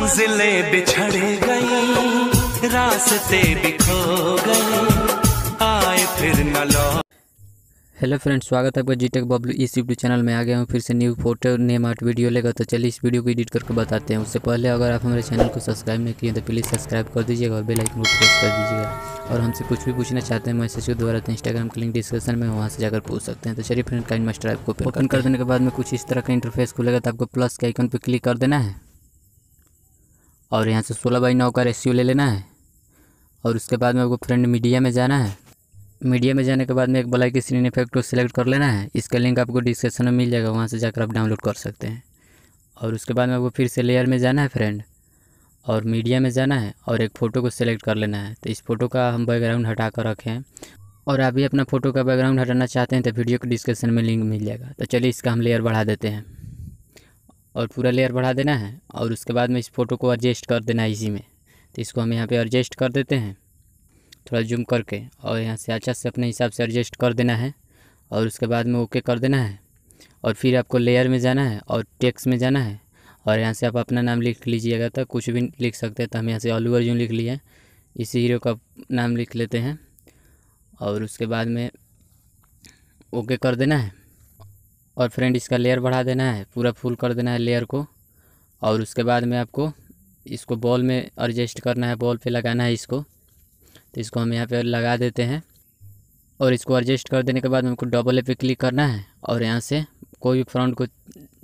मंजिले बिछड़ गई रास्ते बिखो गए आए फिर न लो हेलो फ्रेंड्स स्वागत है आपका जीटेक बब्लू इस यूट्यूब चैनल में आ गया हूँ फिर से new photo name art video लेगा तो चलिए इस वीडियो को एडिट करके बताते हैं उससे पहले अगर आप हमारे चैनल को सब्सक्राइब नहीं किए तो प्लीज़ सब्सक्राइब कर दीजिएगा और बेल आइकन को प्रेस कर दीजिएगा और हमसे कुछ भी पूछना चाहते हैं मैसेज के द्वारा तो इंस्टाग्राम के लिंक डिस्क्रिप्शन में वहाँ से जाकर पूछ सकते हैं तो चलिए फ्रेंड का मास्टर ऐप को ओपन कर देने के बाद में कुछ इस तरह का इंटरफेस खुलेगा तो आपको प्लस के आइकन पर क्लिक कर देना है और यहाँ से सोलह बाई नौ का रेशियो ले लेना है और उसके बाद में आपको फ्रेंड मीडिया में जाना है मीडिया में जाने के बाद में एक बलाई की स्क्रीन इफेक्ट को सिलेक्ट कर लेना है इसका लिंक आपको डिस्क्रिप्शन में मिल जाएगा वहाँ से जाकर आप डाउनलोड कर सकते हैं और उसके बाद में आपको फिर से लेयर में जाना है फ्रेंड और मीडिया में जाना है और एक फ़ोटो को सिलेक्ट कर लेना है तो इस फोटो का हम बैकग्राउंड हटा कर रखें और अभी अपना फ़ोटो का बैकग्राउंड हटाना चाहते हैं तो वीडियो के डिस्क्रिप्शन में लिंक मिल जाएगा तो चलिए इसका हम लेयर बढ़ा देते हैं और पूरा लेयर बढ़ा देना है और उसके बाद में इस फ़ोटो को एडजस्ट कर देना है इसी में तो इसको हम यहाँ पे एडजस्ट कर देते हैं थोड़ा जूम करके और यहाँ से अच्छा से अपने हिसाब से एडजस्ट कर देना है और उसके बाद में ओके कर देना है और फिर आपको लेयर में जाना है और टेक्स में जाना है और यहाँ से आप अपना नाम लिख लीजिएगा तो कुछ भी लिख सकते हैं तो हम यहाँ से अल्लू अर्जुन लिख लिए इसी हीरो का नाम लिख लेते हैं और उसके बाद में ओके कर देना है और फ्रेंड इसका लेयर बढ़ा देना है पूरा फुल कर देना है लेयर को और उसके बाद में आपको इसको बॉल में एडजस्ट करना है बॉल पे लगाना है इसको तो इसको हम यहाँ पे लगा देते हैं और इसको एडजस्ट कर देने के बाद हमको डबल ए पे क्लिक करना है और यहाँ से कोई भी फ्रंट को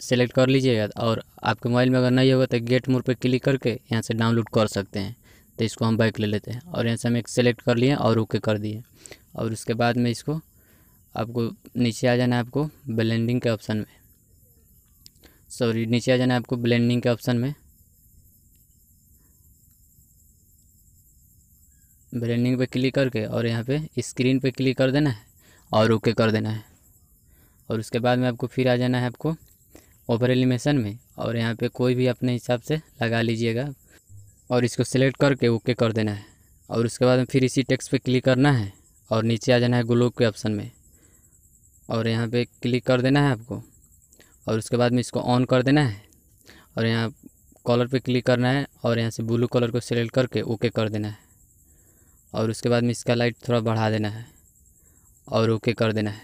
सेलेक्ट कर लीजिएगा और आपके मोबाइल में अगर नहीं होगा तो गेट मोड पर क्लिक करके यहाँ से डाउनलोड कर सकते हैं तो इसको हम बैक ले लेते हैं और यहाँ से हम एक सेलेक्ट कर लिए और ओके कर दिए और उसके बाद में इसको आपको नीचे आ जाना है आपको ब्लेंडिंग के ऑप्शन में सॉरी नीचे आ जाना है आपको ब्लेंडिंग के ऑप्शन में ब्लेंडिंग पे क्लिक करके और यहाँ पे स्क्रीन पे क्लिक कर देना है और ओके कर देना है और उसके बाद में आपको फिर आ जाना है आपको ओवर एलिमेशन में और यहाँ पे कोई भी अपने हिसाब से लगा लीजिएगा और इसको सिलेक्ट करके ओके कर देना है और उसके बाद में फिर इसी टेक्स्ट पे क्लिक करना है और नीचे आ जाना है ग्लोब के ऑप्शन में और यहाँ पे क्लिक कर देना है आपको और उसके बाद में इसको ऑन कर देना है और यहाँ कॉलर पे क्लिक करना है और यहाँ से ब्लू कलर को सिलेक्ट करके ओके कर देना है और उसके बाद में इसका लाइट थोड़ा बढ़ा देना है और ओके कर देना है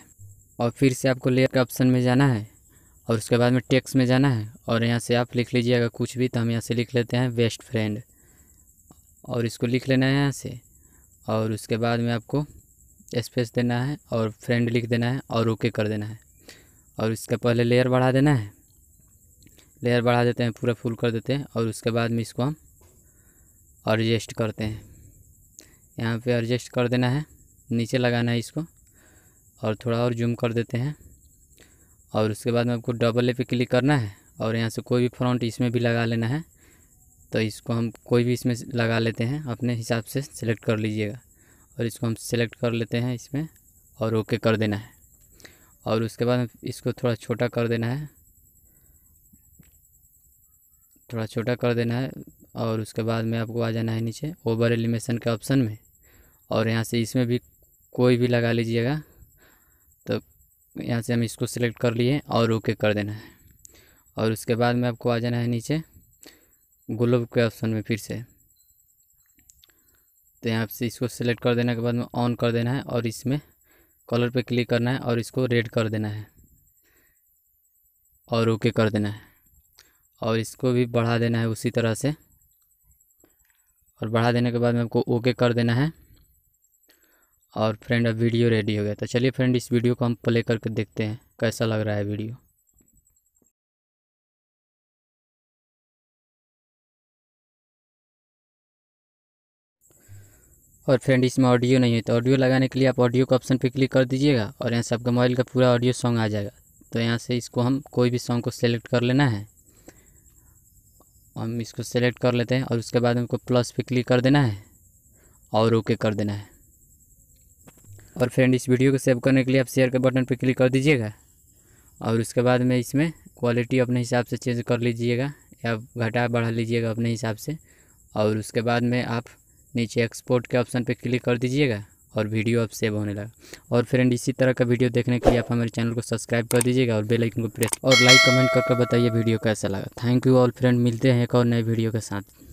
और फिर से आपको लेयर के ऑप्शन में जाना है और उसके बाद में टेक्स में जाना है और यहाँ से आप लिख लीजिए अगर कुछ भी तो हम यहाँ से लिख लेते हैं बेस्ट फ्रेंड और इसको लिख लेना है यहाँ से और उसके बाद में आपको स्पेस देना है और फ्रेंड लिख देना है और ओके कर देना है और इसका पहले लेयर बढ़ा देना है लेयर बढ़ा देते हैं पूरा फुल कर देते हैं और उसके बाद में इसको हम एडजस्ट करते हैं यहाँ पे एडजस्ट कर देना है नीचे लगाना है इसको और थोड़ा और जूम कर देते हैं और उसके बाद में आपको डबल ए पे क्लिक करना है और यहाँ से कोई भी फ्रंट इसमें भी लगा लेना है तो इसको हम कोई भी इसमें लगा लेते हैं अपने हिसाब से सिलेक्ट कर लीजिएगा और इसको हम सेलेक्ट कर लेते हैं इसमें और ओके कर देना है और उसके बाद इसको थोड़ा छोटा कर देना है थोड़ा छोटा कर देना है और उसके बाद में आपको आ जाना है नीचे ओवर एलिमेशन के ऑप्शन में और यहाँ से इसमें भी कोई भी लगा लीजिएगा तो यहाँ से हम इसको सिलेक्ट कर लिए और ओके कर देना है और उसके बाद में आपको आ जाना है नीचे ग्लोब के ऑप्शन में फिर से तो यहाँ से इसको सेलेक्ट कर देने के बाद में ऑन कर देना है और इसमें कलर पे क्लिक करना है और इसको रेड कर देना है और ओके कर देना है और इसको भी बढ़ा देना है उसी तरह से और बढ़ा देने के बाद में आपको ओके कर देना है और फ्रेंड अब वीडियो रेडी हो गया तो चलिए फ्रेंड इस वीडियो को हम प्ले करके देखते हैं कैसा लग रहा है वीडियो और फ्रेंड इसमें ऑडियो नहीं है तो ऑडियो लगाने के लिए आप ऑडियो का ऑप्शन पर क्लिक कर दीजिएगा और यहाँ से आपका मोबाइल का पूरा ऑडियो सॉन्ग आ जाएगा तो यहाँ से इसको हम कोई भी सॉन्ग को सेलेक्ट कर लेना है हम इसको सेलेक्ट कर लेते हैं और उसके बाद हमको प्लस पे क्लिक कर देना है और ओके कर देना है और फ्रेंड इस वीडियो को सेव करने के लिए आप शेयर के बटन पर क्लिक कर दीजिएगा और उसके बाद में इसमें क्वालिटी अपने हिसाब से चेंज कर लीजिएगा या घटा बढ़ा लीजिएगा अपने हिसाब से और उसके बाद में आप नीचे एक्सपोर्ट के ऑप्शन पर क्लिक कर दीजिएगा और वीडियो अब सेव होने लगा और फ्रेंड इसी तरह का वीडियो देखने के लिए आप हमारे चैनल को सब्सक्राइब कर दीजिएगा और बेल आइकन को प्रेस और लाइक कमेंट करके बताइए वीडियो कैसा लगा थैंक यू ऑल फ्रेंड मिलते हैं एक और नए वीडियो के साथ